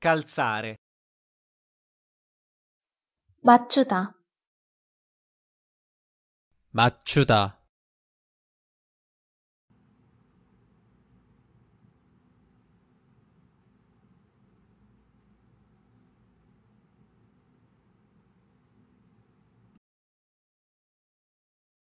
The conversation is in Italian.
Calzare. 맞추다. 맞추다.